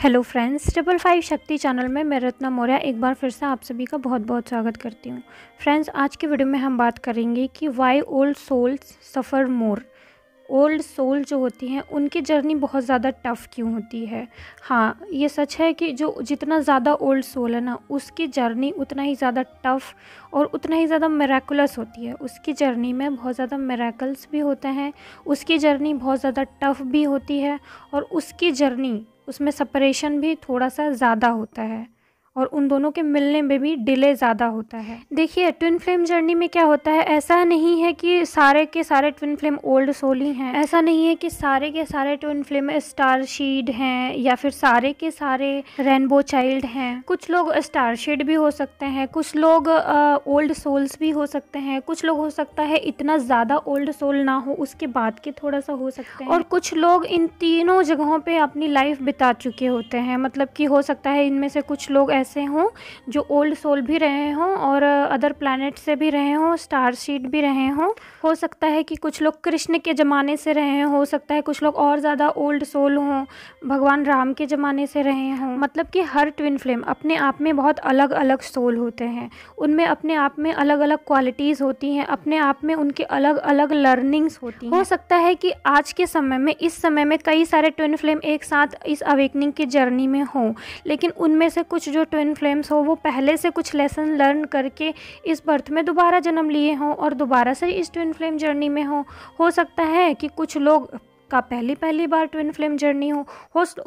hello friends triple five Shakti channel में मैं रत्ना मौर्य एक बार फिर से आप सभी का बहुत बहुत स्वागत करती हूँ फ्रेंड्स आज के वीडियो में हम बात करेंगे कि why old souls suffer more old soul जो होती हैं उनकी जर्नी बहुत ज़्यादा टफ़ क्यों होती है हाँ ये सच है कि जो जितना ज़्यादा ओल्ड सोल है ना उसकी जर्नी उतना ही ज़्यादा टफ़ और उतना ही ज़्यादा मेरेकुलस होती है उसकी जर्नी में बहुत ज़्यादा मेरेकल्स भी होते हैं उसकी जर्नी बहुत ज़्यादा टफ़ भी होती है और उसकी जर्नी उसमें सेपरेशन भी थोड़ा सा ज़्यादा होता है और उन दोनों के मिलने में भी डिले ज़्यादा होता है देखिए ट्विन फ्लेम जर्नी में क्या होता है ऐसा नहीं है कि सारे के सारे ट्विन फ्लेम ओल्ड सोल ही हैं ऐसा नहीं है कि सारे के सारे ट्विन फ्लेम स्टार शीड हैं या फिर सारे के सारे रेनबो चाइल्ड हैं कुछ लोग स्टार शीड भी हो सकते हैं कुछ लोग ओल्ड सोल्स भी हो सकते हैं कुछ लोग हो सकता है इतना ज़्यादा ओल्ड सोल ना हो उसके बाद के थोड़ा सा हो सकता है और कुछ लोग इन तीनों जगहों पे अपनी लाइफ बिता चुके होते हैं मतलब कि हो सकता है इनमें से कुछ लोग ऐसे ऐसे हों जो ओल्ड सोल भी रहे हों और अदर प्लानट से भी रहे हों स्टार सीड भी रहे हों हो सकता है कि कुछ लोग कृष्ण के ज़माने से रहे हैं हो सकता है कुछ लोग और ज़्यादा ओल्ड सोल हों भगवान राम के ज़माने से रहे हों मतलब कि हर ट्विन फ्लेम अपने आप में बहुत अलग अलग सोल होते हैं उनमें अपने आप में अलग अलग क्वालिटीज़ होती हैं अपने आप में उनके अलग अलग लर्निंग्स होती हैं हो सकता है कि आज के समय में इस समय में कई सारे ट्विन फ्लेम एक साथ इस अवेकनिंग की जर्नी में हों लेकिन उनमें से कुछ जो ट्विन फ्लेम्स हो वो पहले से कुछ लेसन लर्न करके इस बर्थ में दोबारा जन्म लिए हों और दोबारा से इस ट्विन एंड फ्लेम जर्नी में हो हो सकता है कि कुछ लोग का पहली पहली बार ट्विन फ्लेम जर्नी हो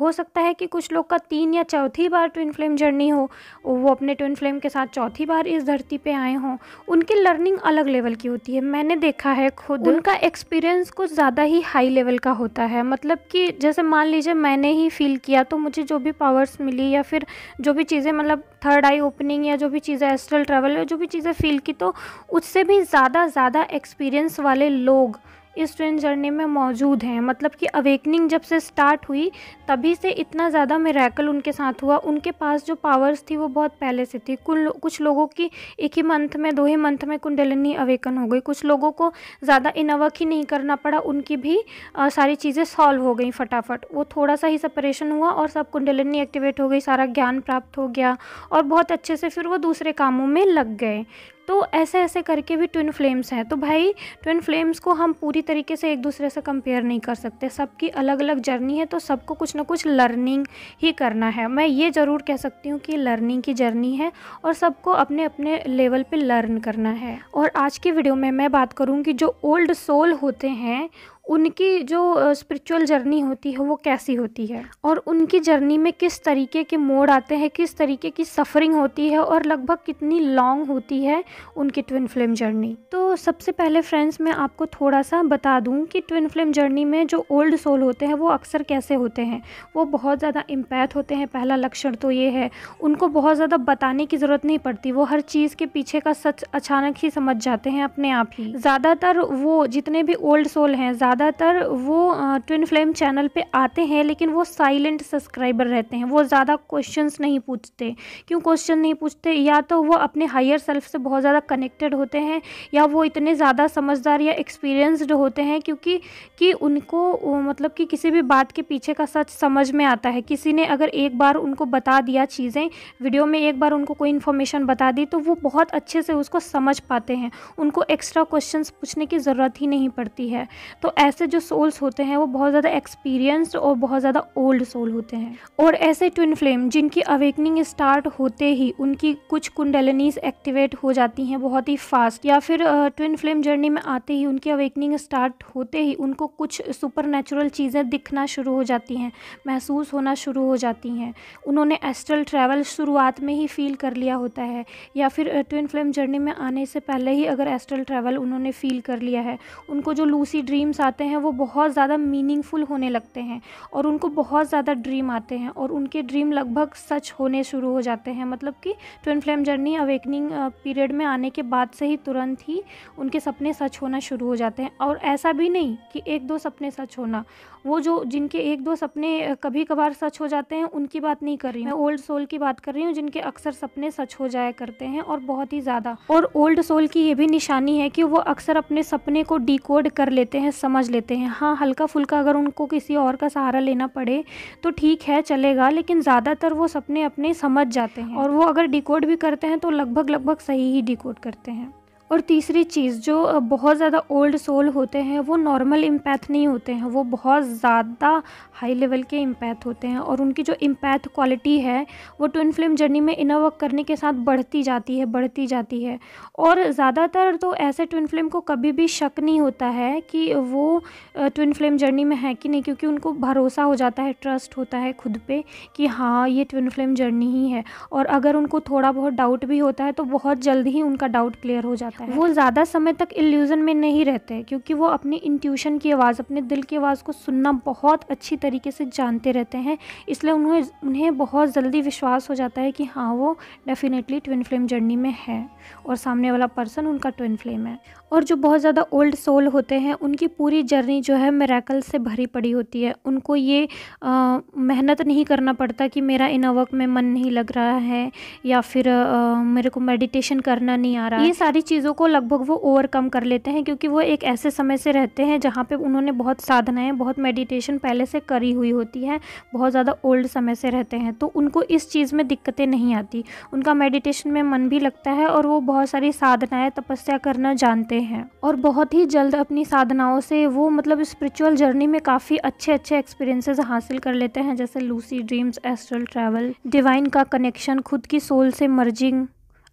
हो सकता है कि कुछ लोग का तीन या चौथी बार ट्विन फ्लेम जर्नी हो वो अपने ट्विन फ्लेम के साथ चौथी बार इस धरती पे आए हों उनकी लर्निंग अलग लेवल की होती है मैंने देखा है खुद उनका एक्सपीरियंस कुछ ज़्यादा ही हाई लेवल का होता है मतलब कि जैसे मान लीजिए मैंने ही फील किया तो मुझे जो भी पावर्स मिली या फिर जो भी चीज़ें मतलब थर्ड आई ओपनिंग या जो भी चीज़ें एस्ट्रल ट्रैवल या जो भी चीज़ें फील की तो उससे भी ज़्यादा ज़्यादा एक्सपीरियंस वाले लोग इस ट्रेन जर्नी में मौजूद हैं मतलब कि अवेकनिंग जब से स्टार्ट हुई तभी से इतना ज़्यादा मेरेकल उनके साथ हुआ उनके पास जो पावर्स थी वो बहुत पहले से थी कुल कुछ लोगों की एक ही मंथ में दो ही मंथ में कुंडलिनी अवेकन हो गई कुछ लोगों को ज़्यादा इनवर्क ही नहीं करना पड़ा उनकी भी आ, सारी चीज़ें सॉल्व हो गई फटाफट वो थोड़ा सा ही सपरेशन हुआ और सब कुंडलिनी एक्टिवेट हो गई सारा ज्ञान प्राप्त हो गया और बहुत अच्छे से फिर वो दूसरे कामों में लग गए तो ऐसे ऐसे करके भी ट्विन फ्लेम्स हैं तो भाई ट्विन फ्लेम्स को हम पूरी तरीके से एक दूसरे से कंपेयर नहीं कर सकते सबकी अलग अलग जर्नी है तो सबको कुछ ना कुछ लर्निंग ही करना है मैं ये ज़रूर कह सकती हूँ कि लर्निंग की जर्नी है और सबको अपने अपने लेवल पर लर्न करना है और आज की वीडियो में मैं बात करूँ कि जो ओल्ड सोल होते हैं उनकी जो स्पिरिचुअल जर्नी होती है वो कैसी होती है और उनकी जर्नी में किस तरीके के मोड़ आते हैं किस तरीके की सफरिंग होती है और लगभग कितनी लॉन्ग होती है उनकी ट्विन फिल्म जर्नी तो सबसे पहले फ्रेंड्स मैं आपको थोड़ा सा बता दूं कि ट्विन फ्लेम जर्नी में जो ओल्ड सोल होते हैं वो अक्सर कैसे होते हैं वो बहुत ज़्यादा इम्पैक्ट होते हैं पहला लक्षण तो ये है उनको बहुत ज़्यादा बताने की ज़रूरत नहीं पड़ती वो हर चीज़ के पीछे का सच अचानक ही समझ जाते हैं अपने आप ही ज़्यादातर वो जितने भी ओल्ड सोल हैं ज़्यादातर वो ट्विन फ्लेम चैनल पर आते हैं लेकिन वो साइलेंट सब्सक्राइबर रहते हैं वो ज़्यादा क्वेश्चन नहीं पूछते क्यों क्वेश्चन नहीं पूछते या तो वो अपने हायर सेल्फ से बहुत ज़्यादा कनेक्टेड होते हैं या वो इतने ज़्यादा समझदार या एक्सपीरियंस्ड होते हैं क्योंकि कि उनको मतलब कि किसी भी बात के पीछे का सच समझ में आता है किसी ने अगर एक बार उनको बता दिया चीज़ें वीडियो में एक बार उनको कोई इन्फॉर्मेशन बता दी तो वो बहुत अच्छे से उसको समझ पाते हैं उनको एक्स्ट्रा क्वेश्चन पूछने की ज़रूरत ही नहीं पड़ती है तो ऐसे जो सोल्स होते हैं वो बहुत ज़्यादा एक्सपीरियंस्ड और बहुत ज़्यादा ओल्ड सोल होते हैं और ऐसे ट्विन फ्लेम जिनकी अवेकनिंग स्टार्ट होते ही उनकी कुछ कुंडलनीज एक्टिवेट हो जाती हैं बहुत ही फास्ट या फिर ट्विन फ्लेम जर्नी में आते ही उनकी अवेकनिंग स्टार्ट होते ही उनको कुछ सुपर नेचुरल चीज़ें दिखना शुरू हो जाती हैं महसूस होना शुरू हो जाती हैं उन्होंने एस्ट्रल ट्रैवल शुरुआत में ही फील कर लिया होता है या फिर ट्विन फ्लेम जर्नी में आने से पहले ही अगर एस्ट्रल ट्रैवल उन्होंने फ़ील कर लिया है उनको जो लूसी ड्रीम्स आते हैं वो बहुत ज़्यादा मीनिंगफुल होने लगते हैं और उनको बहुत ज़्यादा ड्रीम आते हैं और उनके ड्रीम लगभग सच होने शुरू हो जाते हैं मतलब कि twin flame journey awakening period में आने के बाद से ही तुरंत ही उनके सपने सच होना शुरू हो जाते हैं और ऐसा भी नहीं कि एक दो सपने सच होना वो जो जिनके एक दो सपने कभी कभार सच हो जाते हैं उनकी बात नहीं कर रही हूँ मैं ओल्ड सोल की बात कर रही हूँ जिनके अक्सर सपने सच हो जाया करते हैं और बहुत ही ज़्यादा और ओल्ड सोल की ये भी निशानी है कि वो अक्सर अपने सपने को डिकोड कर लेते हैं समझ लेते हैं हाँ हल्का फुल्का अगर उनको किसी और का सहारा लेना पड़े तो ठीक है चलेगा लेकिन ज़्यादातर वो सपने अपने समझ जाते हैं और वो अगर डिकोड भी करते हैं तो लगभग लगभग सही ही डिकोड करते हैं और तीसरी चीज़ जो बहुत ज़्यादा ओल्ड सोल होते हैं वो नॉर्मल इम्पैथ नहीं होते हैं वो बहुत ज़्यादा हाई लेवल के इम्पैथ होते हैं और उनकी जो इम्पैथ क्वालिटी है वो ट्विन फिल्म जर्नी में इनर वर्क करने के साथ बढ़ती जाती है बढ़ती जाती है और ज़्यादातर तो ऐसे ट्विन फिल्म को कभी भी शक नहीं होता है कि वो ट्विन फिल्म जर्नी में है कि नहीं क्योंकि उनको भरोसा हो जाता है ट्रस्ट होता है खुद पर कि हाँ ये ट्विन फिल्म जर्नी ही है और अगर उनको थोड़ा बहुत डाउट भी होता है तो बहुत जल्द ही उनका डाउट क्लियर हो जाता है जाता है वो ज़्यादा समय तक इल्यूज़न में नहीं रहते क्योंकि वो अपनी इंट्यूशन की आवाज़ अपने दिल की आवाज़ को सुनना बहुत अच्छी तरीके से जानते रहते हैं इसलिए उन्हें उन्हें बहुत जल्दी विश्वास हो जाता है कि हाँ वो डेफिनेटली ट्विन फ्लेम जर्नी में है और सामने वाला पर्सन उनका ट्विन फ्लेम है और जो बहुत ज़्यादा ओल्ड सोल होते हैं उनकी पूरी जर्नी जो है मेरेकल से भरी पड़ी होती है उनको ये मेहनत नहीं करना पड़ता कि मेरा इन वर्क में मन नहीं लग रहा है या फिर आ, मेरे को मेडिटेशन करना नहीं आ रहा ये सारी चीज़ चीज़ों को लगभग वो ओवरकम कर लेते हैं क्योंकि वो एक ऐसे समय से रहते हैं जहाँ पे उन्होंने बहुत साधनाएं बहुत मेडिटेशन पहले से करी हुई होती है बहुत ज़्यादा ओल्ड समय से रहते हैं तो उनको इस चीज़ में दिक्कतें नहीं आती उनका मेडिटेशन में मन भी लगता है और वो बहुत सारी साधनाएँ तपस्या करना जानते हैं और बहुत ही जल्द अपनी साधनाओं से वो मतलब स्परिचुअल जर्नी में काफ़ी अच्छे अच्छे एक्सपीरियंसेस हासिल कर लेते हैं जैसे lucid dreams astral travel divine का कनेक्शन खुद की सोल से मर्जिंग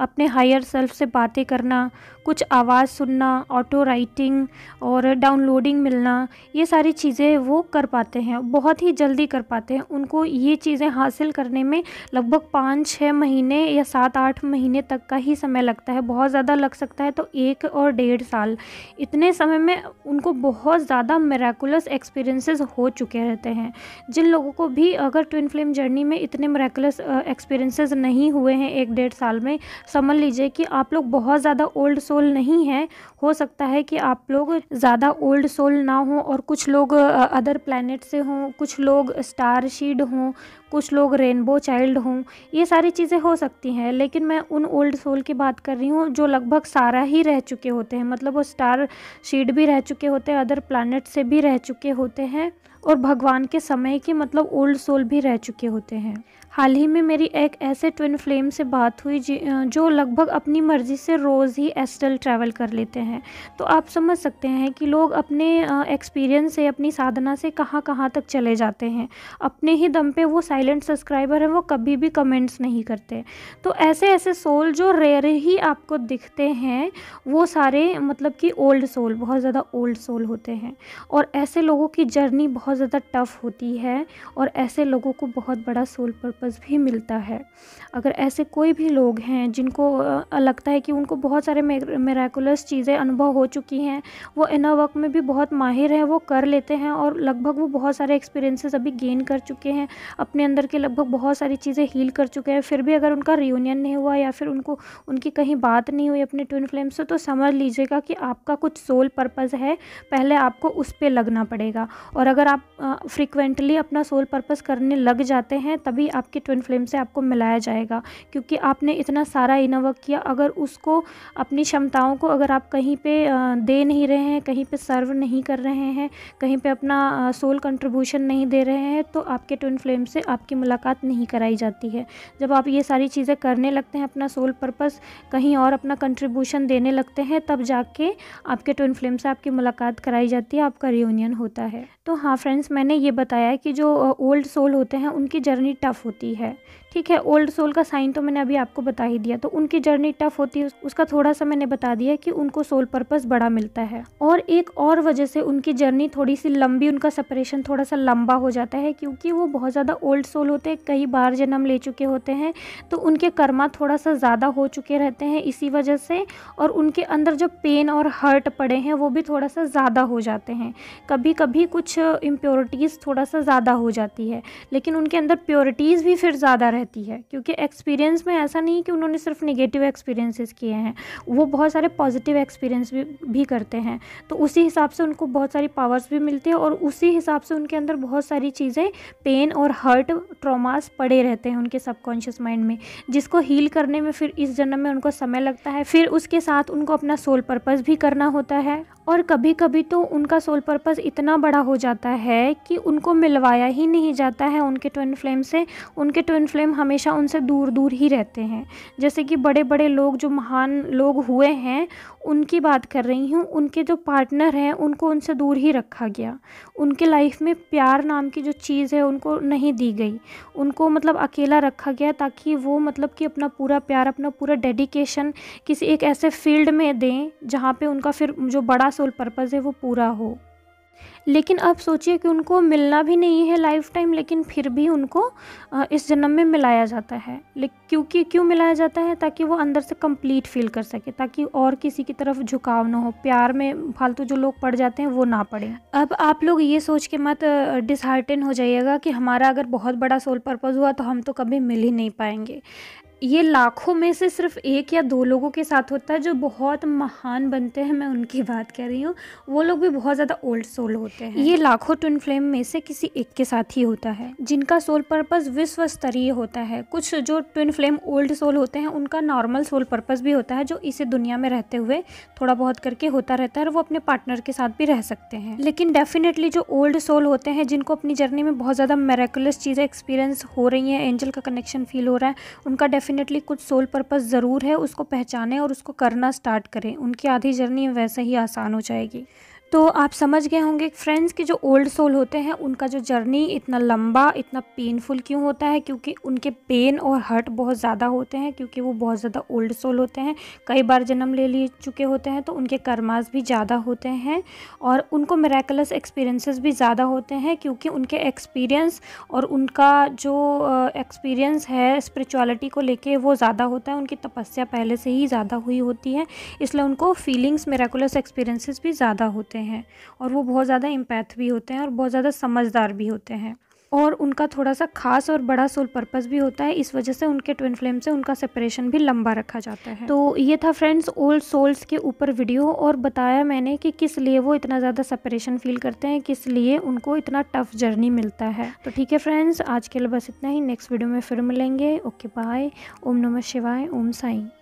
अपने हायर सेल्फ से बातें करना कुछ आवाज़ सुनना ऑटो राइटिंग और डाउनलोडिंग मिलना ये सारी चीज़ें वो कर पाते हैं बहुत ही जल्दी कर पाते हैं उनको ये चीज़ें हासिल करने में लगभग पाँच छः महीने या सात आठ महीने तक का ही समय लगता है बहुत ज़्यादा लग सकता है तो एक और डेढ़ साल इतने समय में उनको बहुत ज़्यादा मेराकुलस एक्सपीरियंसेस हो चुके रहते हैं जिन लोगों को भी अगर ट्विन फ्लेम जर्नी में इतने मेराकुलस एक्सपीरियंसेस नहीं हुए हैं एक डेढ़ साल में समझ लीजिए कि आप लोग बहुत ज़्यादा ओल्ड सोल नहीं हैं हो सकता है कि आप लोग ज़्यादा ओल्ड सोल ना हो और कुछ लोग अदर प्लानट से हों कुछ लोग स्टार शीड हों कुछ लोग रेनबो चाइल्ड हों ये सारी चीज़ें हो सकती हैं लेकिन मैं उन ओल्ड सोल की बात कर रही हूँ जो लगभग सारा ही रह चुके होते हैं मतलब वो स्टार शीड भी रह चुके होते हैं अदर प्लानट से भी रह चुके होते हैं और भगवान के समय के मतलब ओल्ड सोल भी रह चुके होते हैं हाल ही में मेरी एक ऐसे ट्विन फ्लेम से बात हुई जो लगभग अपनी मर्ज़ी से रोज़ ही एस्टल ट्रैवल कर लेते हैं तो आप समझ सकते हैं कि लोग अपने एक्सपीरियंस से अपनी साधना से कहाँ कहाँ तक चले जाते हैं अपने ही दम पे वो साइलेंट सब्सक्राइबर हैं वो कभी भी कमेंट्स नहीं करते तो ऐसे ऐसे सोल जो रेयर ही आपको दिखते हैं वो सारे मतलब कि ओल्ड सोल बहुत ज़्यादा ओल्ड सोल होते हैं और ऐसे लोगों की जर्नी बहुत ज़्यादा टफ़ होती है और ऐसे लोगों को बहुत बड़ा सोल पर्पज़ वापस भी मिलता है अगर ऐसे कोई भी लोग हैं जिनको लगता है कि उनको बहुत सारे मेराकुलस चीज़ें अनुभव हो चुकी हैं वो इना वर्क में भी बहुत माहिर है वो कर लेते हैं और लगभग वो बहुत सारे एक्सपीरियंसेस अभी गेन कर चुके हैं अपने अंदर के लगभग बहुत सारी चीज़ें हील कर चुके हैं फिर भी अगर उनका रियूनियन नहीं हुआ या फिर उनको उनकी कहीं बात नहीं हुई अपने ट्विन फ्लेम से तो समझ लीजिएगा कि आपका कुछ सोल पर्पज़ है पहले आपको उस पर लगना पड़ेगा और अगर आप फ्रिक्वेंटली अपना सोल पर्पज़ करने लग जाते हैं तभी आपके आपकी ट्विन फ्लेम से आपको मिलाया जाएगा क्योंकि आपने इतना सारा इनर वर्क किया अगर उसको अपनी क्षमताओं को अगर आप कहीं पे दे नहीं रहे हैं कहीं पे सर्व नहीं कर रहे हैं कहीं पे अपना सोल कंट्रीब्यूशन नहीं दे रहे हैं तो आपके ट्विन फ्लेम से आपकी मुलाकात नहीं कराई जाती है जब आप ये सारी चीज़ें करने लगते हैं अपना सोल पर्पज कहीं और अपना कंट्रीब्यूशन देने लगते हैं तब जाके आपके ट्विन फ्लेम से आपकी मुलाकात कराई जाती है आपका रियूनियन होता है तो हाँ फ्रेंड्स मैंने ये बताया कि जो ओल्ड सोल होते हैं उनकी जर्नी टफ़ होती होती है ठीक है ओल्ड सोल का साइन तो मैंने अभी आपको बता ही दिया तो उनकी जर्नी टफ होती है उसका थोड़ा सा मैंने बता दिया कि उनको सोल पर्पस बड़ा मिलता है और एक और वजह से उनकी जर्नी थोड़ी सी लंबी उनका सेपरेशन थोड़ा सा लंबा हो जाता है क्योंकि वो बहुत ज़्यादा ओल्ड सोल होते हैं कई बार जन्म ले चुके होते हैं तो उनके कर्मा थोड़ा सा ज़्यादा हो चुके रहते हैं इसी वजह से और उनके अंदर जो पेन और हर्ट पड़े हैं वो भी थोड़ा सा ज़्यादा हो जाते हैं कभी कभी कुछ इम्प्योरिटीज़ थोड़ा सा ज़्यादा हो जाती है लेकिन उनके अंदर प्योरिटीज़ भी फिर ज़्यादा रहती है क्योंकि एक्सपीरियंस में ऐसा नहीं कि उन्होंने सिर्फ नेगेटिव एक्सपीरियंसेस किए हैं वो बहुत सारे पॉजिटिव एक्सपीरियंस भी भी करते हैं तो उसी हिसाब से उनको बहुत सारी पावर्स भी मिलती है और उसी हिसाब से उनके अंदर बहुत सारी चीज़ें पेन और हर्ट ट्रॉमास पड़े रहते हैं उनके सबकॉन्शियस माइंड में जिसको हील करने में फिर इस जन्म में उनको समय लगता है फिर उसके साथ उनको अपना सोल पर्पज़ भी करना होता है और कभी कभी तो उनका सोल पर्पज़ इतना बड़ा हो जाता है कि उनको मिलवाया ही नहीं जाता है उनके ट्विन फ्लेम से उनके ट्विन फ्लेम हमेशा उनसे दूर दूर ही रहते हैं जैसे कि बड़े बड़े लोग जो महान लोग हुए हैं उनकी बात कर रही हूँ उनके जो पार्टनर हैं उनको उनसे दूर ही रखा गया उनके लाइफ में प्यार नाम की जो चीज़ है उनको नहीं दी गई उनको मतलब अकेला रखा गया ताकि वो मतलब कि अपना पूरा प्यार अपना पूरा डेडिकेशन किसी एक ऐसे फील्ड में दें जहाँ पे उनका फिर जो बड़ा सोल पर्पज़ है वो पूरा हो लेकिन आप सोचिए कि उनको मिलना भी नहीं है लाइफ टाइम लेकिन फिर भी उनको इस जन्म में मिलाया जाता है क्योंकि क्यों मिलाया जाता है ताकि वो अंदर से कंप्लीट फील कर सके ताकि और किसी की तरफ झुकाव ना हो प्यार में फालतू जो लोग पड़ जाते हैं वो ना पड़े अब आप लोग ये सोच के मत डिसहार्टन हो जाइएगा कि हमारा अगर बहुत बड़ा सोल पर्पज़ हुआ तो हम तो कभी मिल ही नहीं पाएंगे ये लाखों में से सिर्फ एक या दो लोगों के साथ होता है जो बहुत महान बनते हैं मैं उनकी बात कर रही हूँ वो लोग भी बहुत ज़्यादा ओल्ड सोल होते हैं ये लाखों ट्विन फ्लेम में से किसी एक के साथ ही होता है जिनका सोल पर्पस विश्व स्तरीय होता है कुछ जो ट्विन फ्लेम ओल्ड सोल होते हैं उनका नॉर्मल सोल पर्पस भी होता है जो इसे दुनिया में रहते हुए थोड़ा बहुत करके होता रहता है और वो अपने पार्टनर के साथ भी रह सकते हैं लेकिन डेफिनेटली जो ओल्ड सोल होते हैं जिनको अपनी जर्नी में बहुत ज़्यादा मेरेकुलस चीज़ें एक्सपीरियंस हो रही हैं एंजल का कनेक्शन फील हो रहा है उनका डेफिनेटली कुछ सोल पर्पस ज़रूर है उसको पहचाने और उसको करना स्टार्ट करें उनकी आधी जर्नी वैसे ही आसान हो जाएगी तो आप समझ गए होंगे फ्रेंड्स के जो ओल्ड सोल होते हैं उनका जो जर्नी इतना लंबा इतना पेनफुल क्यों होता है क्योंकि उनके पेन और हर्ट बहुत ज़्यादा होते हैं क्योंकि वो बहुत ज़्यादा ओल्ड सोल होते हैं कई बार जन्म ले लिए चुके होते हैं तो उनके कर्मास भी ज़्यादा होते हैं और उनको मेरेकलस एक्सपीरियंसेस भी ज़्यादा होते हैं क्योंकि उनके एक्सपीरियंस और उनका जो एक्सपीरियंस है स्परिचुअलिटी को लेकर वो ज़्यादा होता है उनकी तपस्या पहले से ही ज़्यादा हुई होती है इसलिए उनको फीलिंग्स मेरेकुलस एक्सपीरियंसिस भी ज़्यादा होते हैं होते हैं और वो बहुत ज़्यादा इम्पैथ भी होते हैं और बहुत ज़्यादा समझदार भी होते हैं और उनका थोड़ा सा खास और बड़ा सोल पर्पस भी होता है इस वजह से उनके ट्विन फ्लेम से उनका सेपरेशन भी लंबा रखा जाता है तो ये था फ्रेंड्स ओल्ड सोल्स के ऊपर वीडियो और बताया मैंने कि किस लिए वो इतना ज़्यादा सेपरेशन फील करते हैं किस लिए उनको इतना टफ जर्नी मिलता है तो ठीक है फ्रेंड्स आज के लिए बस इतना ही नेक्स्ट वीडियो में फिर मिलेंगे ओके बाय ओम नमः शिवाय ओम साई